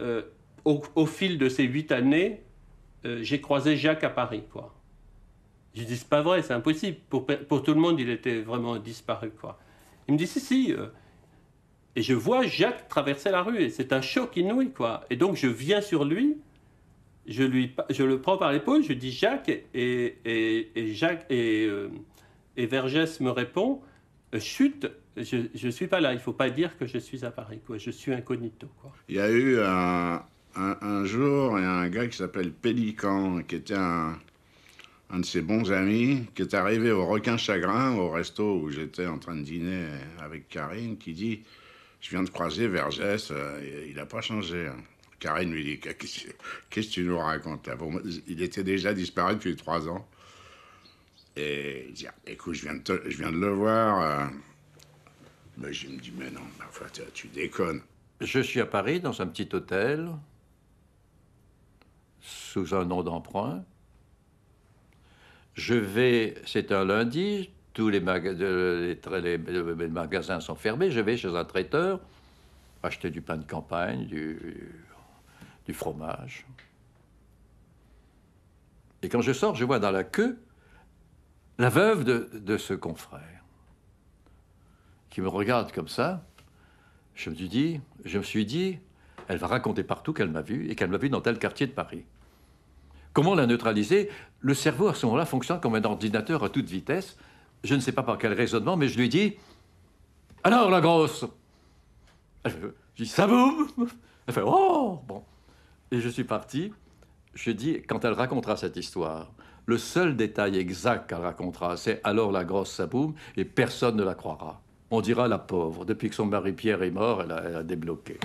Euh, au, fil de ces huit années, euh, j'ai croisé Jacques à Paris, quoi. Je dis, c'est pas vrai, c'est impossible. Pour, tout le monde, il était vraiment disparu, quoi. Il me dit, si, si. Euh, et je vois Jacques traverser la rue, et c'est un choc inouï, quoi. Et donc, je viens sur lui, je, le prends par l'épaule, je dis Jacques, et, Jacques, et Vergès me répond, euh, chute, je ne suis pas là. Il ne faut pas dire que je suis à Paris. Quoi. Je suis incognito. Quoi. Il y a eu un, jour, il y a un gars qui s'appelle Pélican, qui était un, de ses bons amis, qui est arrivé au Requin Chagrin, au resto où j'étais en train de dîner avec Karine, qui dit Je viens de croiser Vergès, euh, il n'a pas changé. Hein. Karine lui dit Qu'est-ce que tu nous racontes Il était déjà disparu depuis trois ans et dire Écoute, je viens de, je viens de le voir. Euh. Mais je me dis Mais non, tu, tu déconnes. Je suis à Paris dans un petit hôtel, sous un nom d'emprunt. Je vais, c'est un lundi, tous euh, les, magasins sont fermés, je vais chez un traiteur acheter du pain de campagne, du, du fromage. Et quand je sors, je vois dans la queue la veuve de, ce confrère, qui me regarde comme ça, je me suis dit, je me suis dit elle va raconter partout qu'elle m'a vu et qu'elle m'a vu dans tel quartier de Paris. Comment la neutraliser Le cerveau, à ce moment-là, fonctionne comme un ordinateur à toute vitesse. Je ne sais pas par quel raisonnement, mais je lui dis Alors, la grosse elle fait, Je dis Ça boum Elle fait Oh Bon. Et je suis parti. Je dis Quand elle racontera cette histoire, le seul détail exact qu'elle racontera, c'est alors la grosse Saboum, et personne ne la croira. On dira la pauvre. Depuis que son mari Pierre est mort, elle a, elle a débloqué.